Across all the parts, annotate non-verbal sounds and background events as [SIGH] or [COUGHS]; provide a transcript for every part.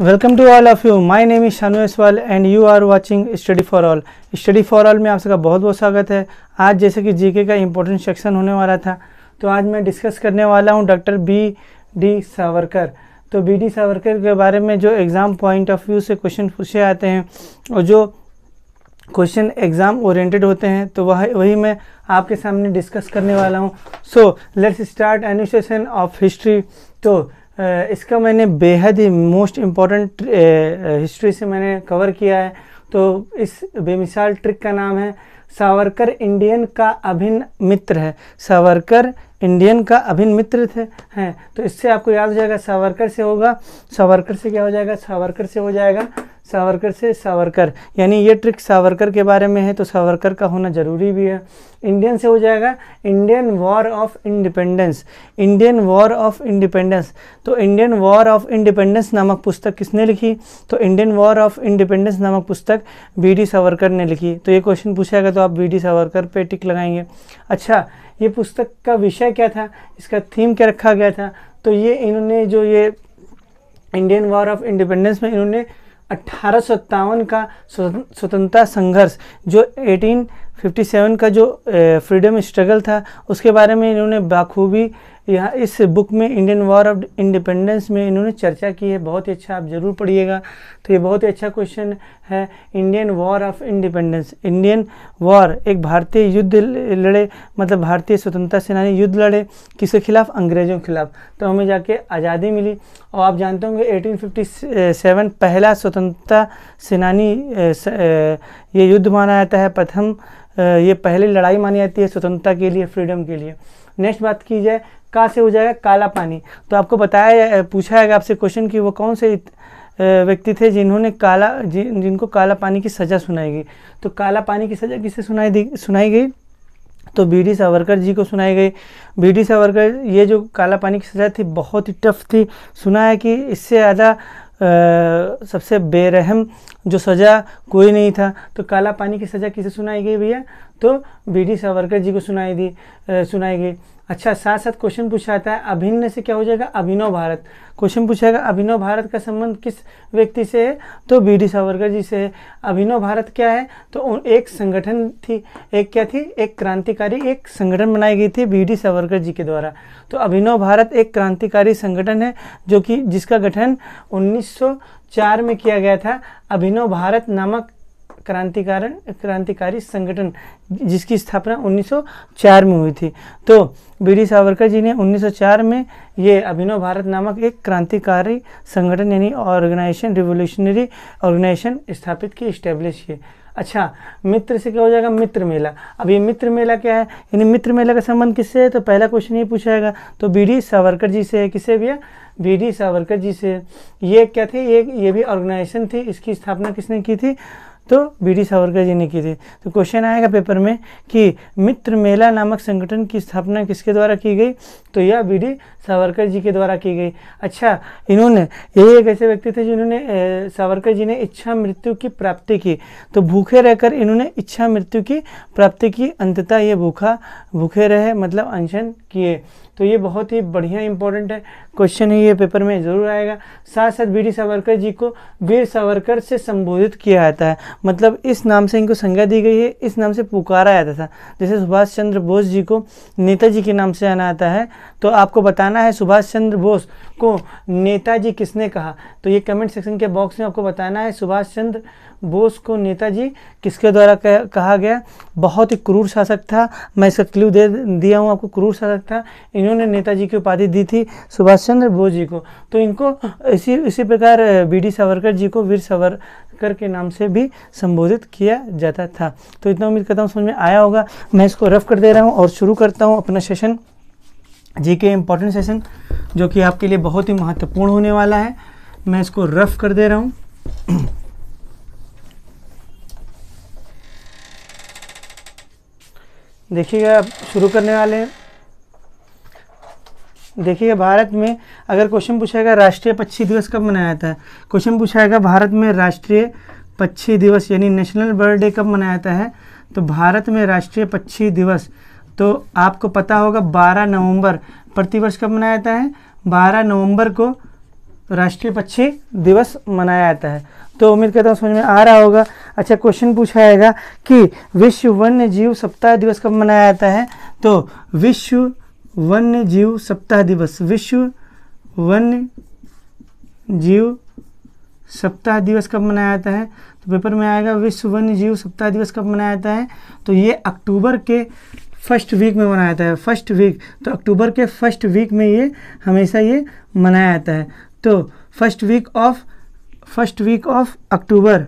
welcome to all of you my name is Shanu Eswal and you are watching study for all study for all में आप सबका बहुत बहुत स्वागत है आज जैसे कि जीके का इम्पोर्टेंट सेक्शन होने वाला था तो आज मैं डिस्कस करने वाला हूँ डॉक्टर बी डी सावरकर तो बी डी सावरकर के बारे में जो एग्ज़ाम पॉइंट ऑफ व्यू से क्वेश्चन पूछे आते हैं और जो क्वेश्चन एग्ज़ाम ओरिएंटेड होते हैं तो वह वही मैं आपके सामने डिस्कस करने वाला हूँ so let's start enunciation of history तो इसका मैंने बेहद ही मोस्ट इम्पॉर्टेंट हिस्ट्री से मैंने कवर किया है तो इस बेमिसाल ट्रिक का नाम है सावरकर इंडियन का अभिन्न मित्र है सावरकर इंडियन का अभिन्न मित्र थे हैं तो इससे आपको याद हो जाएगा सावरकर से होगा सावरकर से क्या हो जाएगा सावरकर से हो जाएगा सावरकर से सावरकर यानी ये ट्रिक सावरकर के बारे में है तो सावरकर का होना ज़रूरी भी है इंडियन से हो जाएगा Indian war of independence Indian war of independence तो इंडियन वॉर ऑफ इंडिपेंडेंस नामक पुस्तक किसने लिखी तो इंडियन वॉर ऑफ इंडिपेंडेंस नामक पुस्तक बी डी सावरकर ने लिखी तो ये क्वेश्चन पूछेगा तो आप बी डी सावरकर पे टिक लगाएंगे अच्छा ये पुस्तक का विषय क्या था इसका थीम क्या रखा गया था तो ये इन्होंने जो ये इंडियन वॉर ऑफ इंडिपेंडेंस में इन्होंने अट्ठारह का स्वतंत्रता संघर्ष जो 1857 का जो फ्रीडम स्ट्रगल था उसके बारे में इन्होंने बाखूबी यहाँ इस बुक में इंडियन वॉर ऑफ इंडिपेंडेंस में इन्होंने चर्चा की है बहुत ही अच्छा आप ज़रूर पढ़िएगा तो ये बहुत ही अच्छा क्वेश्चन है Indian war of independence Indian war एक भारतीय युद्ध लड़े मतलब भारतीय स्वतंत्रता सेनानी युद्ध लड़े किसके खिलाफ अंग्रेज़ों के खिलाफ तो हमें जाके आज़ादी मिली और आप जानते होंगे एटीन पहला स्वतंत्रता सेनानी ये युद्ध माना जाता है प्रथम ये पहली लड़ाई मानी जाती है स्वतंत्रता के लिए फ्रीडम के लिए नेक्स्ट बात की जाए कहाँ से हो जाएगा काला पानी तो आपको बताया पूछा है आपसे क्वेश्चन कि वो कौन से व्यक्ति थे जिन्होंने काला जिन जिनको काला पानी की सज़ा सुनाई गई तो काला पानी की सज़ा किसे सुनाई दी सुनाई गई तो बी डी सावरकर जी को सुनाई गई बी डी सावरकर ये जो काला पानी की सज़ा थी बहुत ही टफ थी सुना है कि इससे ज़्यादा सबसे बेरहम जो सज़ा कोई नहीं था तो काला पानी की सज़ा किसे सुनाई गई भैया तो बी डी सावरकर जी को सुनाई दी सुनाई गई अच्छा साथ साथ क्वेश्चन पूछा जाता है अभिन्न से क्या हो जाएगा अभिनव भारत क्वेश्चन पूछेगा अभिनव भारत का संबंध किस व्यक्ति से है तो बी डी सावरकर जी से है अभिनव भारत क्या है तो एक संगठन थी एक क्या थी एक क्रांतिकारी एक संगठन बनाई गई थी बी डी सावरकर जी के द्वारा तो अभिनव भारत एक क्रांतिकारी संगठन है जो कि जिसका गठन 1904 में किया गया था अभिनव भारत नामक क्रांतिकारण क्रांतिकारी संगठन जिसकी स्थापना 1904 में हुई थी तो डी सावरकर जी ने 1904 में ये अभिनव भारत नामक एक क्रांतिकारी संगठन यानी ऑर्गेनाइजेशन रिवोल्यूशनरी ऑर्गेनाइजेशन स्थापित की इस्टेब्लिश किए अच्छा मित्र से क्या हो जाएगा मित्र मेला अब ये मित्र मेला क्या है यानी मित्र मेला का संबंध किससे है तो पहला क्वेश्चन ये पूछा जाएगा तो बी डी सावरकर जी से है किससे भैया बी डी सावरकर जी से ये क्या थे ये ये भी ऑर्गेनाइजेशन थी इसकी स्थापना किसने की थी तो बी डी सावरकर जी ने की थी तो क्वेश्चन आएगा पेपर में कि मित्र मेला नामक संगठन की स्थापना किसके द्वारा की गई तो यह बी डी सावरकर जी के द्वारा की गई अच्छा इन्होंने ये एक ऐसे व्यक्ति थे जिन्होंने सावरकर जी ने इच्छा मृत्यु की प्राप्ति की तो भूखे रहकर इन्होंने इच्छा मृत्यु की प्राप्ति की अंततः ये भूखा भूखे रहे मतलब अनशन किए तो ये बहुत ही बढ़िया इंपॉर्टेंट है क्वेश्चन है ये पेपर में ज़रूर आएगा साथ साथ डी सावरकर जी को वीर सावरकर से संबोधित किया जाता है मतलब इस नाम से इनको संज्ञा दी गई है इस नाम से पुकारा जाता था जैसे सुभाष चंद्र बोस जी को नेताजी के नाम से आना आता है तो आपको बताना है सुभाष चंद्र बोस को नेताजी किसने कहा तो ये कमेंट सेक्शन के बॉक्स में आपको बताना है सुभाष चंद्र बोस को नेताजी किसके द्वारा कहा गया बहुत ही क्रूर शासक था मैं इसका क्ल्यू दे दिया हूँ आपको क्रूर शासक था इन्होंने नेताजी की उपाधि दी थी सुभाष चंद्र बोस जी को तो इनको इसी इसी प्रकार बी डी सावरकर जी को वीर सावर के नाम से भी संबोधित किया जाता था तो इतना उम्मीद करता हूँ समझ में आया होगा मैं इसको रफ कर दे रहा हूँ और शुरू करता हूँ अपना सेशन जीके इम्पोर्टेंट सेशन जो कि आपके लिए बहुत ही महत्वपूर्ण होने वाला है मैं इसको रफ कर दे रहा हूँ देखिएगा आप शुरू करने वाले हैं देखिए भारत में अगर क्वेश्चन पूछाएगा राष्ट्रीय पक्षी दिवस कब मनाया जाता है क्वेश्चन पूछाएगा भारत में राष्ट्रीय पक्षी दिवस यानी नेशनल बर्थ डे कब मनाया जाता है तो भारत में राष्ट्रीय पक्षी दिवस तो आपको पता होगा 12 नवंबर प्रतिवर्ष कब मनाया जाता है 12 नवंबर को राष्ट्रीय पक्षी दिवस मनाया जाता है तो उम्मीद करता हूँ समझ में आ रहा होगा अच्छा क्वेश्चन पूछा जाएगा कि विश्व वन्य जीव सप्ताह दिवस कब मनाया जाता है तो विश्व वन्य जीव सप्ताह दिवस विश्व वन्य जीव सप्ताह दिवस कब मनाया जाता है तो पेपर में आएगा विश्व वन्य जीव सप्ताह दिवस कब मनाया जाता है तो ये अक्टूबर के फर्स्ट वीक में मनाया जाता है फर्स्ट वीक तो अक्टूबर के फर्स्ट वीक में ये हमेशा ये मनाया जाता है तो first week of first week of October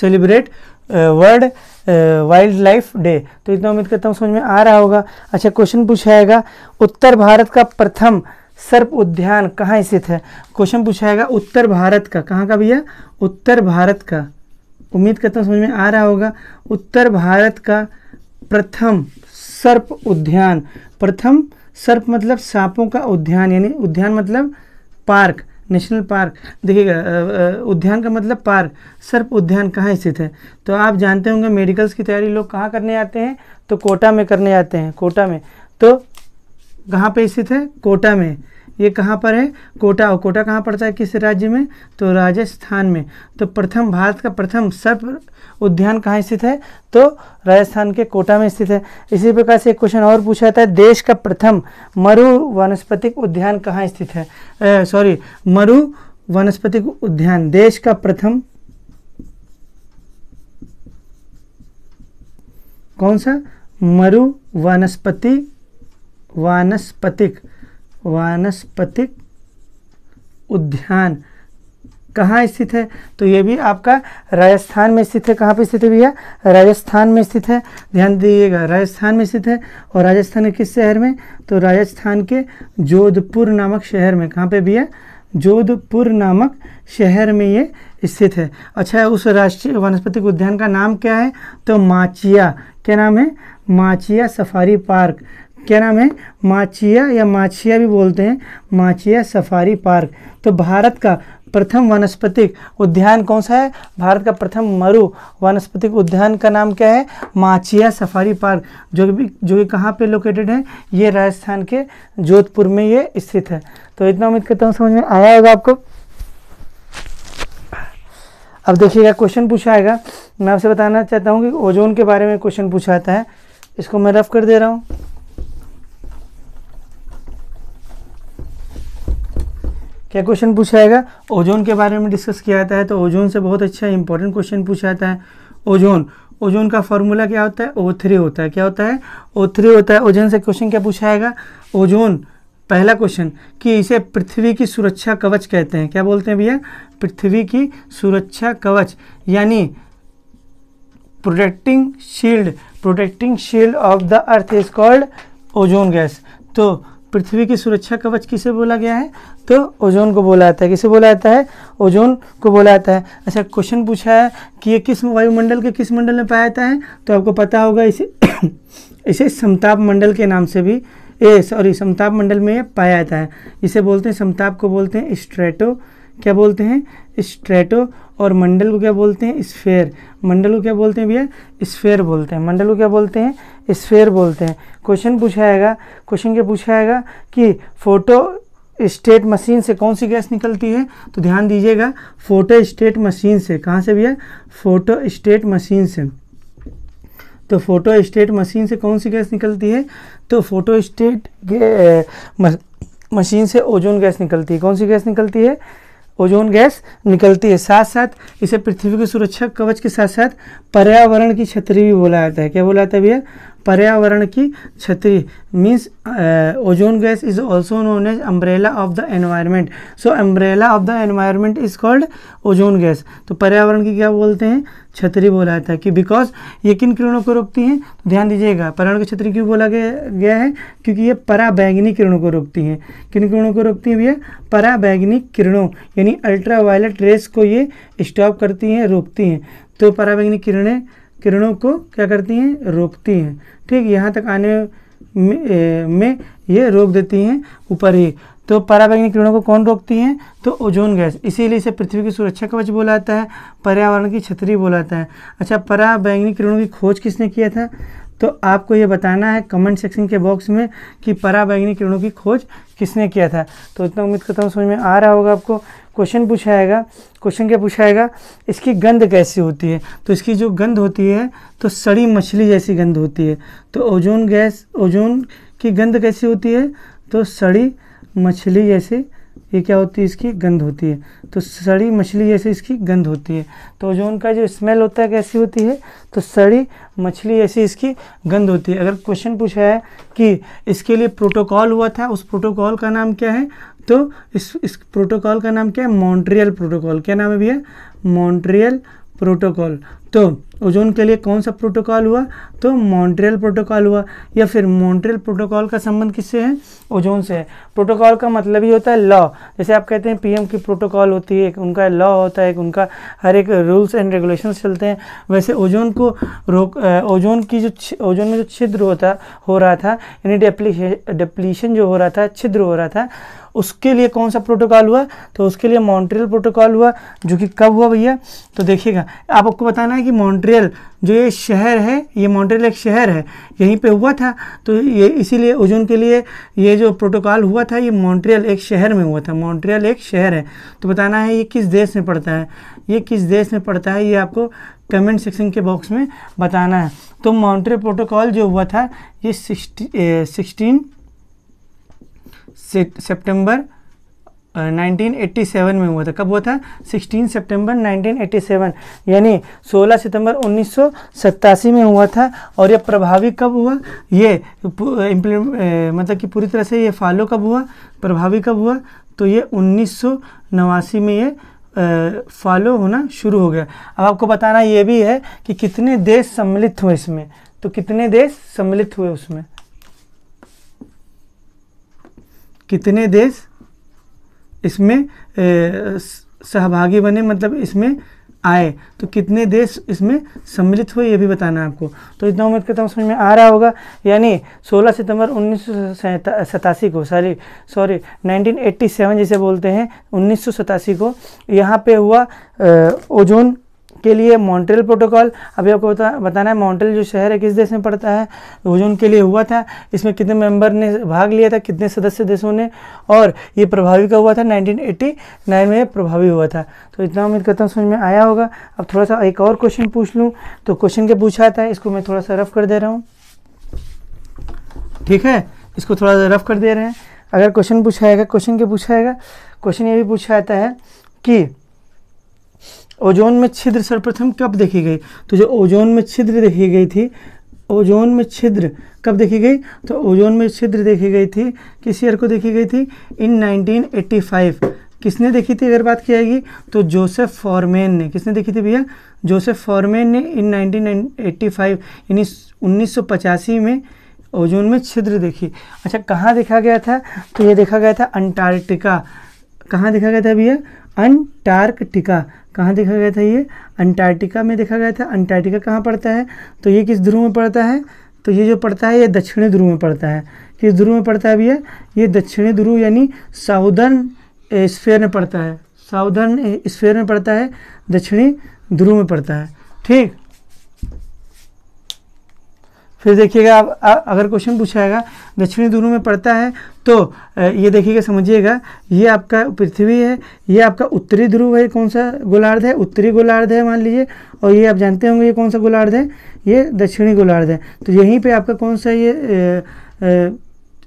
celebrate world wildlife day तो इतना उम्मीद करता हूँ समझ में आ रहा होगा अच्छा क्वेश्चन पूछा जाएगा उत्तर भारत का प्रथम सर्प उद्यान कहाँ स्थित है क्वेश्चन पूछा जाएगा उत्तर भारत का कहाँ का भैया उत्तर भारत का उम्मीद करता हूँ समझ में आ रहा होगा उत्तर भारत का प्रथम सर्प उद्यान प्रथम सर्प मतलब सांपों का उद्यान यानी उद्यान मतलब पार्क नेशनल पार्क देखिएगा उद्यान का मतलब पार्क सर्प उद्यान कहाँ स्थित है तो आप जानते होंगे मेडिकल्स की तैयारी लोग कहाँ करने आते हैं तो कोटा में करने आते हैं कोटा में तो कहाँ पे स्थित है कोटा में ये कहाँ पर है कोटा और कोटा कहाँ पड़ता है किस राज्य में तो राजस्थान में तो प्रथम भारत का प्रथम सर्प उद्यान कहाँ स्थित है तो राजस्थान के कोटा में स्थित है इसी प्रकार से एक क्वेश्चन और पूछा जाता है देश का प्रथम मरु वनस्पतिक उद्यान कहाँ स्थित है सॉरी मरु वनस्पतिक उद्यान देश का प्रथम कौन सा मरु वनस्पति वानस्पतिक वानस्पतिक उद्यान कहाँ स्थित है तो ये भी आपका राजस्थान में स्थित है कहाँ पर स्थित है भैया राजस्थान में स्थित है ध्यान दीजिएगा राजस्थान में स्थित है और राजस्थान के किस शहर में तो राजस्थान के जोधपुर नामक शहर में कहाँ पे भैया जोधपुर नामक शहर में ये स्थित है अच्छा उस राष्ट्रीय वनस्पतिक उद्यान का नाम क्या है तो माचिया क्या नाम है माचिया सफारी पार्क क्या नाम है माचिया या माछिया भी बोलते हैं माचिया सफारी पार्क तो भारत का प्रथम वनस्पतिक उद्यान कौन सा है भारत का प्रथम मरु वनस्पतिक उद्यान का नाम क्या है माचिया सफारी पार्क जो भी जो कि कहाँ पे लोकेटेड है ये राजस्थान के जोधपुर में ये स्थित है तो इतना उम्मीद करता हूँ समझ में आया होगा आपको अब देखिएगा क्वेश्चन पूछा आएगा मैं आपसे बताना चाहता हूँ कि ओजोन के बारे में क्वेश्चन पूछा आता है इसको मैं रफ कर दे रहा हूँ क्या क्वेश्चन पूछा जाएगा ओजोन के बारे में डिस्कस किया जाता है तो ओजोन से बहुत अच्छा इंपॉर्टेंट क्वेश्चन पूछा जाता है ओजोन ओजोन का फॉर्मूला क्या होता है ओ थ्री होता है क्या होता है ओ थ्री होता है ओजोन से क्वेश्चन क्या पूछा जाएगा ओजोन पहला क्वेश्चन कि इसे पृथ्वी की सुरक्षा कवच कहते हैं क्या बोलते हैं भैया पृथ्वी की सुरक्षा कवच यानी protecting shield protecting shield of the earth is called ozone gas तो पृथ्वी की सुरक्षा कवच किसे बोला गया है तो ओजोन को बोला जाता है किसे बोला जाता है ओजोन को बोला जाता है अच्छा क्वेश्चन पूछा है कि ये किस वायुमंडल के किस मंडल में पाया जाता है तो आपको पता होगा इसे [COUGHS] इसे समताप मंडल के नाम से भी ए सॉरी समताप मंडल में पाया जाता है इसे बोलते हैं समताप को बोलते हैं स्ट्रेटो क्या बोलते हैं स्ट्रेटो और मंडल को क्या बोलते हैं स्फेयर मंडल को क्या बोलते हैं भैया स्फेयर बोलते हैं मंडल को क्या बोलते हैं स्फेयर बोलते हैं क्वेश्चन पूछा जाएगा क्वेश्चन क्या पूछा जाएगा कि फोटो स्टेट मशीन से कौन सी गैस निकलती है तो ध्यान दीजिएगा फोटो स्टेट मशीन से कहाँ से भैया फोटो स्टेट मशीन से तो फोटो स्टेट मशीन से कौन सी गैस निकलती है तो फोटो स्टेट मशीन से ओजोन गैस निकलती है कौन सी गैस निकलती है ओजोन गैस निकलती है साथ साथ इसे पृथ्वी के सुरक्षा कवच के साथ साथ पर्यावरण की छतरी भी बोला जाता है क्या बोला जाता है भैया पर्यावरण की छतरी means ozone gas is also known as umbrella of the environment so umbrella of the environment is called ozone gas तो पर्यावरण की क्या बोलते हैं छतरी बोला जाता है कि बिकॉज ये किन किरणों को रोकती हैं तो ध्यान दीजिएगा पराणु की छतरी क्यों बोला गया गया है क्योंकि ये पराबैंगनी किरणों को रोकती हैं किन किरणों को रोकती हैं भैया पराबैंगनी किरणों यानी अल्ट्रावायलेट रेस को ये स्टॉप करती हैं रोकती हैं तो पराबैंगनी किरणें किरणों को क्या करती हैं रोकती हैं ठीक यहाँ तक आने में, में ये रोक देती हैं ऊपर ही तो पराबैंगनी किरणों को कौन रोकती हैं तो ओजोन गैस इसीलिए इसे पृथ्वी की सुरक्षा कवच बोला जाता है पर्यावरण की छतरी बोला जाता है अच्छा पराबैंगनी किरणों की खोज किसने किया था तो आपको ये बताना है कमेंट सेक्शन के बॉक्स में कि पराबैंगनी किरणों की खोज किसने किया था तो इतना उम्मीद करता हूँ समझ में आ रहा होगा आपको क्वेश्चन पूछाएगा क्वेश्चन क्या पूछाएगा इसकी गंध कैसी होती है तो इसकी जो गंध होती है तो सड़ी मछली जैसी गंध होती है तो ओजोन गैस ओजोन की गंध कैसी होती है तो सड़ी मछली जैसे ये क्या होती है इसकी गंध होती है तो सड़ी मछली जैसे इसकी गंध होती है तो जो उनका जो स्मेल होता है कैसी होती है तो सड़ी मछली जैसे इसकी गंध होती है अगर क्वेश्चन पूछा है कि इसके लिए प्रोटोकॉल हुआ था उस प्रोटोकॉल का नाम क्या है तो इस इस प्रोटोकॉल का नाम क्या है मॉन्ट्रियल प्रोटोकॉल क्या नाम है भैया मॉन्ट्रियल प्रोटोकॉल तो ओजोन के लिए कौन सा प्रोटोकॉल हुआ तो मॉन्ट्रियल प्रोटोकॉल हुआ या फिर मॉन्ट्रियल प्रोटोकॉल का संबंध किससे है ओजोन से है प्रोटोकॉल का मतलब ही होता है लॉ जैसे आप कहते हैं पीएम की प्रोटोकॉल होती है एक उनका लॉ होता है एक उनका हर एक रूल्स एंड रेगुलेशन चलते हैं वैसे ओजोन को रोक ओजोन की जो ओजोन में जो छिद्र होता हो रहा था यानी डेप्लीशन जो हो रहा था छिद्र हो रहा था उसके लिए कौन सा प्रोटोकॉल हुआ तो उसके लिए मॉन्ट्रियल प्रोटोकॉल हुआ जो कि कब हुआ भैया तो देखिएगा आप आपको बताना है कि मॉन्ट्रियल जो ये शहर है ये मॉन्ट्रियल एक शहर है यहीं पे हुआ था तो ये इसीलिए उजुन के लिए ये जो प्रोटोकॉल हुआ था ये मॉन्ट्रियल एक शहर में हुआ था मॉन्ट्रियल एक शहर है तो बताना है ये किस देश में पड़ता है ये किस देश में पड़ता है ये आपको कमेंट सेक्शन के बॉक्स में बताना है तो मॉन्ट्रियल प्रोटोकॉल जो हुआ था ये सिक्सटी सिक्सटीन सितंबर 1987 में हुआ था कब हुआ था 16 सितंबर 1987 यानी 16 सितंबर उन्नीस में हुआ था और यह प्रभावी कब हुआ ये मतलब कि पूरी तरह से ये फॉलो कब हुआ प्रभावी कब हुआ तो ये उन्नीस में ये फॉलो होना शुरू हो गया अब आपको बताना ये भी है कि कितने देश सम्मिलित हुए इसमें तो कितने देश सम्मिलित हुए उसमें कितने देश इसमें सहभागी बने मतलब इसमें आए तो कितने देश इसमें सम्मिलित हुए ये भी बताना है आपको तो इतना उम्मीद करता हूँ समझ में आ रहा होगा यानी 16 सितंबर उन्नीस को सॉरी सॉरी 1987 जिसे बोलते हैं उन्नीस को यहाँ पे हुआ ओजोन के लिए मॉन्ट्रियल प्रोटोकॉल अभी आपको बता बताना है मॉन्ट्रियल जो शहर है किस देश में पड़ता है वो जो उनके लिए हुआ था इसमें कितने मेंबर ने भाग लिया था कितने सदस्य देशों ने और ये प्रभावी का हुआ था 1989 में प्रभावी हुआ था तो इतना उम्मीद करता हूँ समझ में आया होगा अब थोड़ा सा एक और क्वेश्चन पूछ लूँ तो क्वेश्चन क्या पूछा था इसको मैं थोड़ा सा रफ कर दे रहा हूँ ठीक है इसको थोड़ा सा रफ कर दे रहे हैं अगर क्वेश्चन पूछा जाएगा क्वेश्चन क्या पूछा जाएगा क्वेश्चन ये भी पूछा जाता है कि ओजोन में छिद्र सर्वप्रथम कब देखी गई तो जो ओजोन में छिद्र देखी गई थी ओजोन में छिद्र कब देखी गई तो ओजोन में छिद्र देखी गई थी किस ईयर को देखी गई थी इन 1985 किसने देखी थी अगर बात की जाएगी तो जोसेफ फॉरमेन ने किसने देखी थी भैया जोसेफ फॉरमेन ने इन 1985 यानी उन्नीस में ओजोन में छिद्र देखी अच्छा कहाँ देखा गया था तो ये देखा गया था अंटार्कटिका कहाँ देखा गया था भैया अंटार्कटिका कहाँ देखा गया था ये अंटार्कटिका में देखा गया था अंटार्कटिका कहाँ पड़ता है तो ये किस ध्रुव में पड़ता है तो ये जो पड़ता है ये दक्षिणी ध्रुव में पड़ता है किस ध्रुव में पड़ता है भैया ये दक्षिणी ध्रुव यानी साउदर्न स्फेयर में पड़ता है साउदर्न स्फेयर में पड़ता है दक्षिणी ध्रुव में पड़ता है ठीक फिर देखिएगा अगर क्वेश्चन पूछाएगा दक्षिणी ध्रुव में पड़ता है तो ये देखिएगा समझिएगा ये आपका पृथ्वी है ये आपका उत्तरी ध्रुव है कौन सा गोलार्ध है उत्तरी गोलार्ध है मान लीजिए और ये आप जानते होंगे ये कौन सा गोलार्ध है ये दक्षिणी गोलार्ध है तो यहीं पे आपका कौन सा ये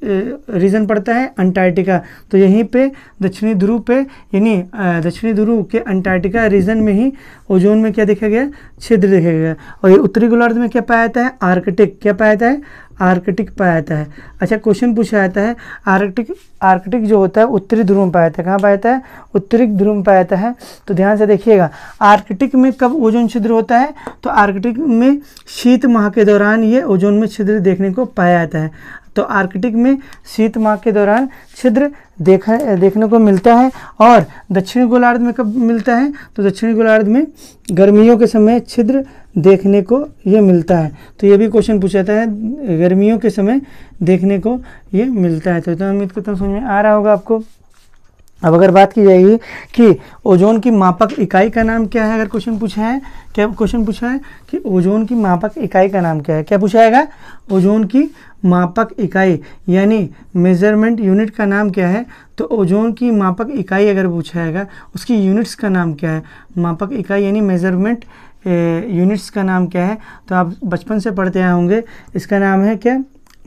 रीजन पड़ता है अंटार्कटिका तो यहीं पे दक्षिणी ध्रुव पे यानी दक्षिणी ध्रुव के अंटार्कटिका रीजन में ही ओजोन में क्या देखा गया छिद्र देखा गया और ये उत्तरी गोलार्ध में क्या पाया जाता है आर्कटिक क्या पाया जाता है आर्कटिक पाया जाता है अच्छा क्वेश्चन पूछा जाता है आर्कटिक आर्कटिक जो होता है उत्तरी ध्रुव में पाया जाता है कहाँ पाया जाता है उत्तरी ध्रुव में पाया जाता है तो ध्यान से देखिएगा आर्कटिक में कब ओजोन छिद्र होता है तो आर्कटिक में शीत माह के दौरान ये ओजोन में छिद्र देखने को पाया जाता है तो आर्कटिक में शीत माह के दौरान छिद्र देखा देखने को मिलता है और दक्षिणी गोलार्ध में कब मिलता है तो दक्षिणी गोलार्ध में गर्मियों के समय छिद्र देखने को ये मिलता है तो ये भी क्वेश्चन पूछा जाता है गर्मियों के समय देखने को ये मिलता है तो इतना उम्मीद करता हूँ समझ में आ रहा होगा आपको अब अगर बात की जाएगी कि ओजोन की मापक इकाई का नाम क्या है अगर क्वेश्चन पूछा है क्या क्वेश्चन पूछा है कि ओजोन की मापक इकाई का नाम क्या है क्या पूछा जाएगा ओजोन की मापक इकाई यानी मेज़रमेंट यूनिट का नाम क्या है तो ओजोन की मापक इकाई अगर पूछा जाएगा उसकी यूनिट्स का नाम क्या है मापक इकाई यानी मेज़रमेंट यूनिट्स का नाम क्या है तो आप बचपन से पढ़ते आए होंगे इसका नाम है क्या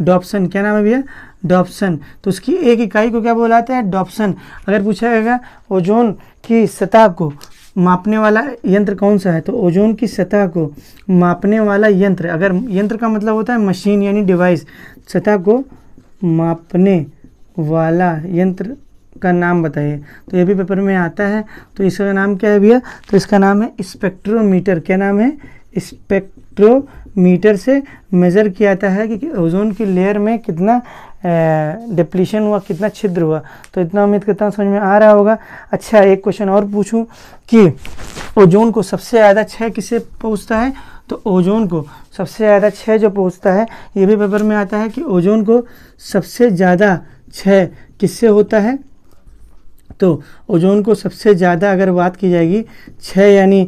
डॉप्सन क्या नाम है भैया डॉप्सन तो उसकी एक इकाई को क्या बोलाते हैं डॉप्सन अगर पूछा जाएगा ओजोन की सतह को मापने वाला यंत्र कौन सा है तो ओजोन की सतह को मापने वाला यंत्र अगर यंत्र का मतलब होता है मशीन यानी डिवाइस सतह को मापने वाला यंत्र का नाम बताइए तो ये भी पेपर में आता है तो इसका नाम क्या है भैया तो इसका नाम है स्पेक्ट्रोमीटर क्या नाम है स्पेक्ट्रो मीटर से मेज़र किया जाता है कि ओजोन की लेयर में कितना डिप्लीशन हुआ कितना छिद्र हुआ तो इतना उम्मीद करता हूँ समझ में आ रहा होगा अच्छा एक क्वेश्चन और पूछूँ कि ओजोन को सबसे ज़्यादा छः किसे पहुँचता है तो ओजोन को सबसे ज़्यादा छः जो पहुँचता है ये भी पेपर में आता है कि ओजोन को सबसे ज़्यादा छः किससे होता है तो ओजोन को सबसे ज़्यादा अगर बात की जाएगी छः यानी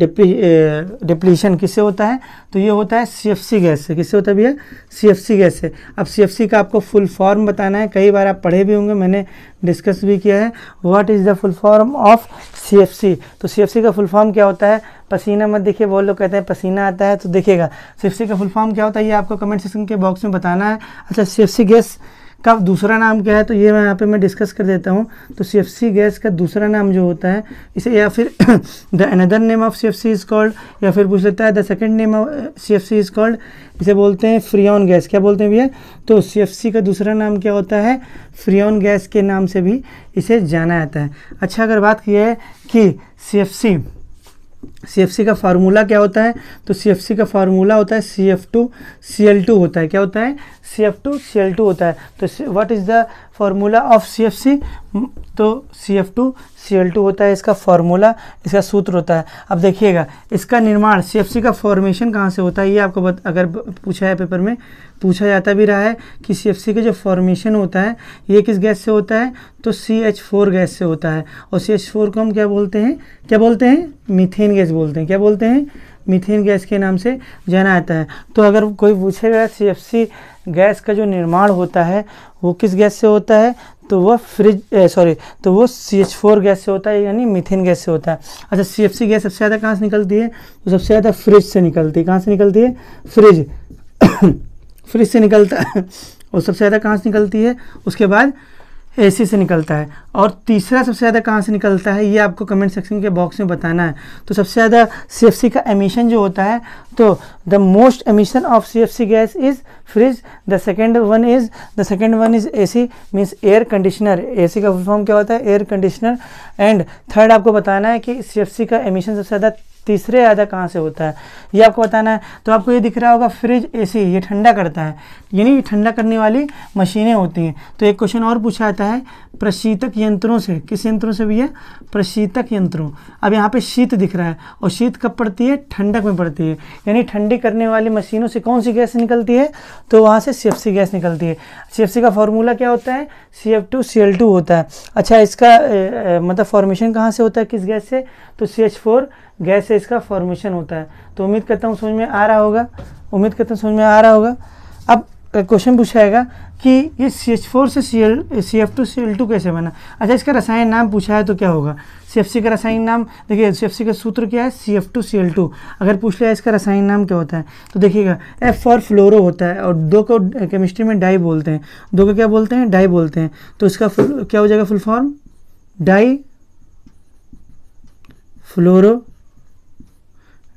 डिप्लीशन किससे होता है तो ये होता है सीएफसी गैस से किससे होता है भैया सीएफसी गैस से अब सीएफसी का आपको फुल फॉर्म बताना है कई बार आप पढ़े भी होंगे मैंने डिस्कस भी किया है what is the full form of CFC तो सीएफसी का फुल फॉर्म क्या होता है पसीना मत देखिए बहुत लोग कहते हैं पसीना आता है तो देखेगा सी का फुल फॉर्म क्या होता है ये आपको कमेंट सेक्शन के बॉक्स में बताना है अच्छा सी गैस का दूसरा नाम क्या है तो ये मैं यहाँ पे मैं डिस्कस कर देता हूँ तो सी गैस का दूसरा नाम जो होता है इसे या फिर the another name of C is called या फिर पूछ लेता है the second name of C is called इसे बोलते हैं फ्रियन गैस क्या बोलते हैं भैया तो सी का दूसरा नाम क्या होता है फ्रियन गैस के नाम से भी इसे जाना जाता है अच्छा अगर बात की है कि सी सी का फार्मूला क्या होता है तो सी का फार्मूला होता है C F two C L two होता है क्या होता है C F two C L two होता है तो what is the formula of C F C तो C F two C L two होता है इसका फार्मूला इसका सूत्र होता है अब देखिएगा इसका निर्माण सी एफ सी का फॉर्मेशन कहाँ से होता है ये आपको बत, अगर पूछा है पेपर में पूछा जाता भी रहा है कि सी एफ सी का जो फॉर्मेशन होता है ये किस गैस से होता है तो सी एच फोर गैस से होता है और सी एच फोर को हम क्या बोलते हैं क्या बोलते हैं मिथेन गैस बोलते हैं क्या बोलते हैं मीथेन गैस के नाम से जाना जाता है तो अगर कोई पूछेगा सी गैस का जो निर्माण होता है वो किस गैस से होता है तो वह फ्रिज सॉरी तो वो सी एच फोर गैस से होता है यानी मीथेन गैस से होता है अच्छा सी एफ सी गैस सबसे ज़्यादा कहाँ से निकलती है तो सबसे ज़्यादा फ्रिज से निकलती है कहाँ से निकलती है फ्रिज [COUGHS] फ्रिज से निकलता है और [COUGHS] सबसे ज़्यादा कहाँ से निकलती है उसके बाद एसी से निकलता है और तीसरा सबसे ज़्यादा कहाँ से निकलता है ये आपको कमेंट सेक्शन के बॉक्स में बताना है तो सबसे ज़्यादा सी का एमिशन जो होता है तो the most emission of C gas is fridge the second one is the second one is A C means air conditioner A C का फुल फॉर्म क्या होता है एयर कंडीशनर एंड थर्ड आपको बताना है कि सी का एमिशन सबसे ज़्यादा तीसरे आधा कहाँ से होता है ये आपको बताना है तो आपको ये दिख रहा होगा फ्रिज एसी ये ठंडा करता है यानी ठंडा करने वाली मशीनें होती हैं तो एक क्वेश्चन और पूछा जाता है प्रशीतक यंत्रों से किस यंत्रों से भी है प्रशीतक यंत्रों अब यहाँ पे शीत दिख रहा है और शीत कब पड़ती है ठंडक में पड़ती है यानी ठंडी करने वाली मशीनों से कौन सी गैस निकलती है तो वहाँ से सी गैस निकलती है सी का फॉर्मूला क्या होता है C F two C L two होता है अच्छा इसका ए, ए, मतलब फॉर्मेशन कहाँ से होता है किस गैस से तो सी एच फोर गैस से इसका फॉर्मेशन होता है तो उम्मीद करता हूँ समझ में आ रहा होगा उम्मीद करता हूँ समझ में आ रहा होगा अब क्वेश्चन जाएगा कि ये सी एच फोर से C L C F two C L two कैसे बना अच्छा इसका रसायन नाम पूछा है तो क्या होगा सी एफ सी का रसायन नाम देखिए सी एफ सी का सूत्र क्या है C F two C L two अगर पूछ लिया इसका रसायन नाम क्या होता है तो देखिएगा एफ फॉर फ्लोरो होता है और दो को केमिस्ट्री में डाई बोलते हैं दो को क्या बोलते हैं डाई बोलते हैं तो इसका फुल क्या हो जाएगा full form di fluoro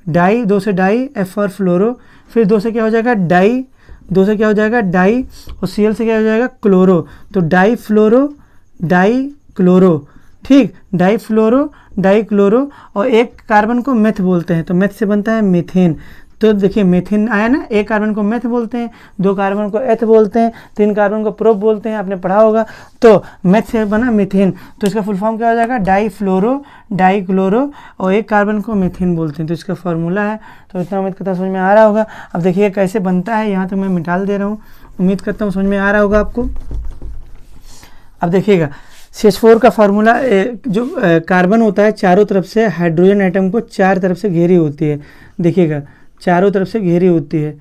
di दो से डाई एफ और फ्लोरो फिर दो से क्या हो जाएगा डाई दो से क्या हो जाएगा डाई और सी एल से क्या हो जाएगा क्लोरो तो डाई फ्लोरो डाई क्लोरो ठीक डाई फ्लोरो डाई क्लोरो और एक कार्बन को मेथ बोलते हैं तो मेथ से बनता है मिथेन तो देखिए मेथिन आया ना एक कार्बन को मेथ बोलते हैं दो कार्बन को एथ बोलते हैं तीन कार्बन को प्रोप बोलते हैं आपने पढ़ा होगा तो मेथ से बना मिथिन तो इसका फुल फॉर्म क्या हो जाएगा डाई फ्लोरो डाई क्लोरो और एक कार्बन को मेथिन बोलते हैं तो इसका फॉर्मूला है तो इतना उम्मीद करता समझ में आ रहा होगा अब देखिए कैसे बनता है यहाँ तक तो मैं मिटाल दे रहा हूँ उम्मीद करता हूँ समझ में आ रहा होगा आपको अब देखिएगा सेस फोर का फार्मूला जो कार्बन होता है चारों तरफ से हाइड्रोजन आइटम को चार तरफ से घेरी होती है देखिएगा चारों तरफ से घेरी होती है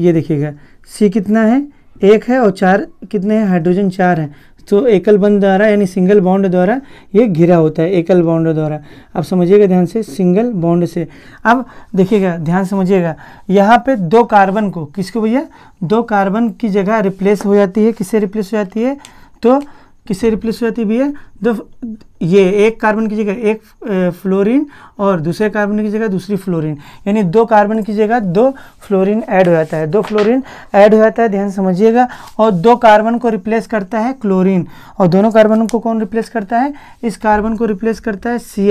ये देखिएगा सी कितना है एक है और चार कितने हैं हाइड्रोजन चार हैं तो एकल बंद द्वारा यानी सिंगल बॉन्ड द्वारा ये घिरा होता है एकल बॉन्ड द्वारा आप समझिएगा ध्यान से सिंगल बॉन्ड से अब देखिएगा ध्यान समझिएगा यहाँ पे दो कार्बन को किसको भैया दो कार्बन की जगह रिप्लेस हो जाती है किससे रिप्लेस हो जाती है तो किससे रिप्लेस हो जाती है भैया जब ये एक कार्बन की जगह एक फ्लोरीन और दूसरे कार्बन की जगह दूसरी फ्लोरीन यानी दो कार्बन की जगह दो फ्लोरीन ऐड हो जाता है दो फ्लोरीन ऐड हो जाता है ध्यान समझिएगा और दो कार्बन को रिप्लेस करता है क्लोरीन और दोनों कार्बन को कौन रिप्लेस करता है इस कार्बन को रिप्लेस करता है सी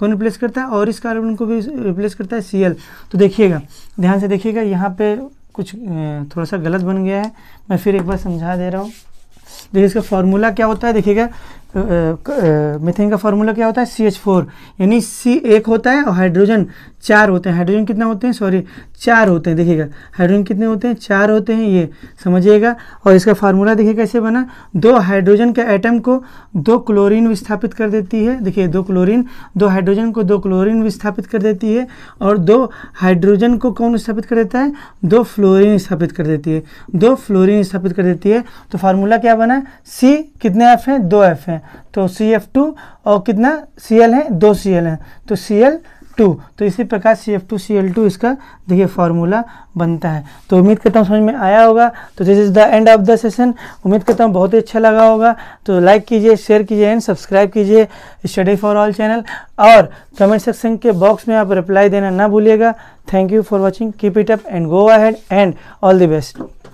कौन रिप्लेस करता है और इस कार्बन को भी रिप्लेस करता है सी तो देखिएगा ध्यान से देखिएगा यहाँ पर कुछ थोड़ा सा गलत बन गया है मैं फिर एक बार समझा दे रहा हूँ देखिए इसका फार्मूला क्या होता है देखिएगा मिथेन का फार्मूला क्या होता है सी एच फोर यानी सी एक होता है और हाइड्रोजन चार होते हैं हाइड्रोजन कितना होते हैं सॉरी चार होते हैं देखिएगा हाइड्रोजन कितने होते हैं चार होते हैं ये समझिएगा और इसका फार्मूला देखिए कैसे बना दो हाइड्रोजन के एटम को दो क्लोरीन विस्थापित कर देती है देखिए दो क्लोरीन दो हाइड्रोजन को दो क्लोरीन विस्थापित कर देती है और दो हाइड्रोजन को कौन स्थापित कर देता है दो फ्लोरिन स्थापित कर देती है दो फ्लोरिन स्थापित कर देती है तो फार्मूला क्या बना सी कितने एफ हैं दो एफ हैं तो सी एफ टू और कितना सी एल है दो सी एल हैं तो सी एल टू तो इसी प्रकार C F two C L two इसका देखिए फार्मूला बनता है तो उम्मीद करता हूँ समझ में आया होगा तो this is the end of the session उम्मीद करता हूँ बहुत ही अच्छा लगा होगा तो लाइक कीजिए शेयर कीजिए एंड सब्सक्राइब कीजिए स्टडी फॉर ऑल चैनल और कमेंट सेक्शन के बॉक्स में आप रिप्लाई देना ना भूलिएगा thank you for watching keep it up and go ahead and all the best